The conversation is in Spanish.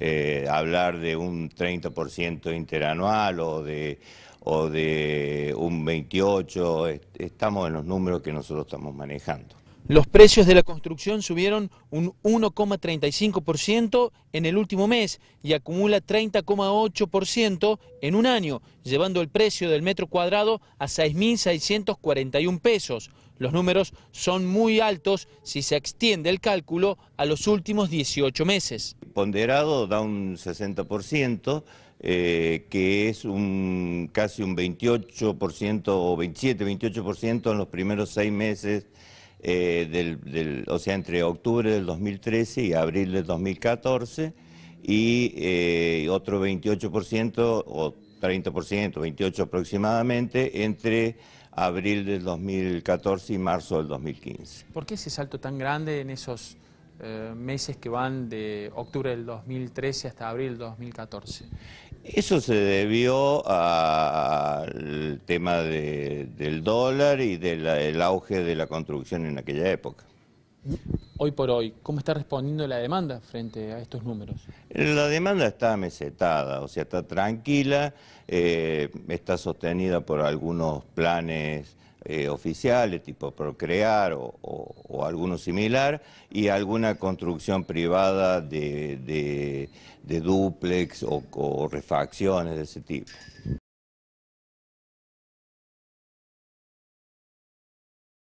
Eh, hablar de un 30% interanual o o de un 28%, estamos en los números que nosotros estamos manejando. Los precios de la construcción subieron un 1,35% en el último mes y acumula 30,8% en un año, llevando el precio del metro cuadrado a 6.641 pesos. Los números son muy altos si se extiende el cálculo a los últimos 18 meses. Ponderado da un 60%, eh, que es un, casi un 28% o 27-28% en los primeros seis meses, eh, del, o sea, entre octubre del 2013 y abril del 2014, y eh, otro 28% o 30%, 28% aproximadamente, entre abril del 2014 y marzo del 2015. ¿Por qué ese salto tan grande en esos eh, meses que van de octubre del 2013 hasta abril del 2014? Eso se debió al tema del dólar y del auge de la construcción en aquella época hoy por hoy? ¿Cómo está respondiendo la demanda frente a estos números? La demanda está mesetada, o sea, está tranquila, eh, está sostenida por algunos planes eh, oficiales, tipo Procrear o, alguno similar, y alguna construcción privada de, duplex o refacciones de ese tipo.